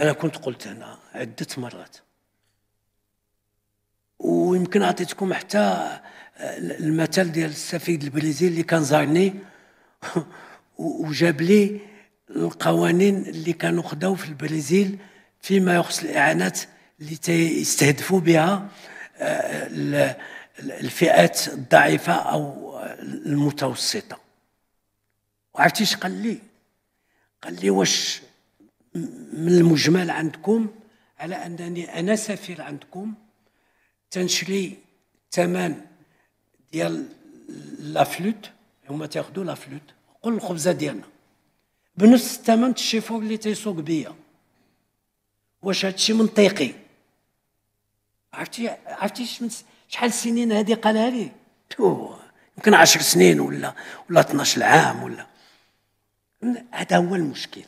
أنا كنت قلت هنا عدة مرات ويمكن أعطيتكم حتى آه، المثل ديال السفيد البرازيلي اللي كان زارني وجاب لي القوانين اللي كانوا خداو في البرازيل فيما يخص الإعانات اللي تيستهدفوا بها آه، الفئات الضعيفة أو المتوسطة وعرفتي اش قال لي قال لي واش من المجمل عندكم على انني انا سفير عندكم تنشري الثمن ديال لافلوت هما تاخذوا لافلوت قول الخبزه ديالنا بنفس الثمن الشيفور اللي تيسوق بيا واش هادشي منطقي عرفتي عرفتي شحال سنين هادي قالها لي يمكن 10 سنين ولا ولا 12 عام ولا هذا هو المشكل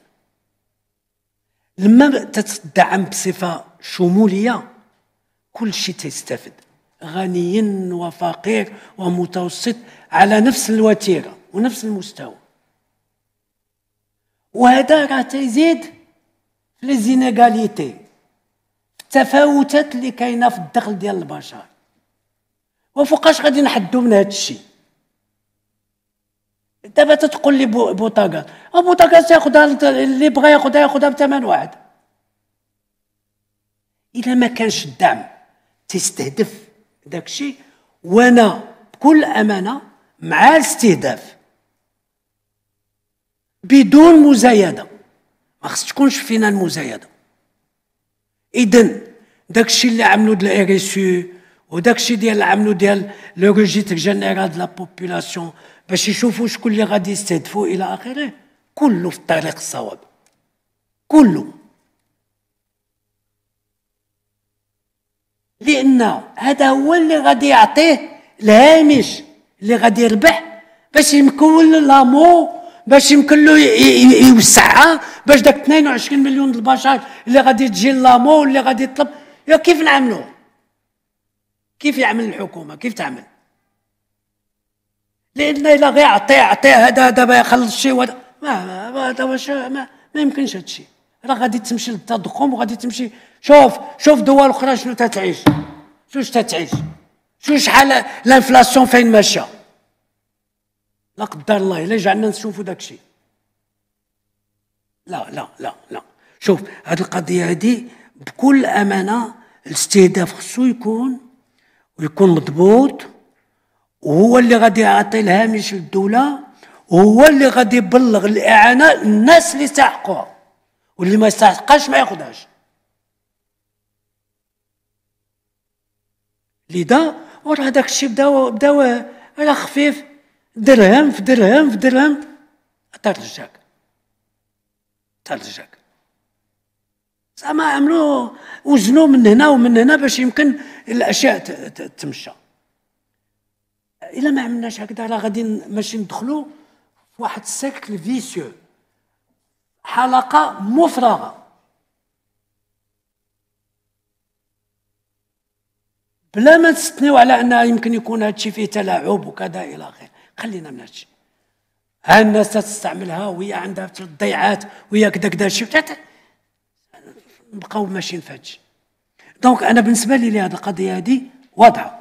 لما تتدعم بصفه شموليه كل شيء تيستافد غني وفقير ومتوسط على نفس الوتيره ونفس المستوى وهذا راه تيزيد في لي التفاوتات اللي كاينه في الدخل ديال البشر وفوقاش غادي نحدو من هذا الشيء دابا تتقول لي بوطاقات بوطاقات تاخذها اللي بغى ياخذها ياخذها بثمن واحد الا ما كانش الدعم تستهدف داك الشيء وانا بكل امانه مع الاستهداف بدون مزايده ما خص تكونش فينا المزايده اذا داك الشيء اللي عملوا د الاريسو وداك الشيء ديال عملوا ديال لو روجيتر جينيرال لا بوبولاسيون باش يشوفوا شكون اللي غادي يستهدفوا الى اخره كله في الطريق الصواب كله لان هذا هو اللي غادي يعطيه الهامش اللي غادي يربح باش يمكن لامو باش يمكن له يوسعها باش داك 22 مليون البشر اللي غادي تجي لامو اللي غادي يطلب يا كيف نعملوه كيف يعمل الحكومه كيف تعمل لان الا غير عطي عطي هذا دابا يخلص شي وهذا ما ما هذا ما, ما يمكنش هذا الشيء راه غادي تمشي للتضخم وغادي تمشي شوف شوف دول اخرى شنو تتعيش شنو تتعيش شو شحال الانفلاسيون فين ماشيه لا قدر الله الا جعلنا نشوفوا داك الشيء لا لا لا لا شوف هذه القضيه هذه بكل امانه الاستهداف خصو يكون ويكون مضبوط وهو اللي غادي يعطي الهامش للدولة وهو اللي غادي يبلغ الإعانة الناس اللي يستحقوها واللي ما يستحقاش ما ياخذهاش لذا وراه داك الشيء بداو بداو راه خفيف درهم في درهم في درهم ترجاك ترجاك زعما عملوا وزنوا من هنا ومن هنا باش يمكن الاشياء تمشى الا ما عملناش هكذا راه غادي ماشي ندخلوا في واحد السيكل فيسيو حلقه مفرغه بلا ما تستنيو على ان يمكن يكون هادشي فيه تلاعب وكذا الى اخره خلينا من هادشي ها الناس تستعملها وهي عندها الضيعات وهي كذا كذا شي نبقاو ماشيين فهادشي دونك انا بالنسبه لي هذه القضيه هذه واضحه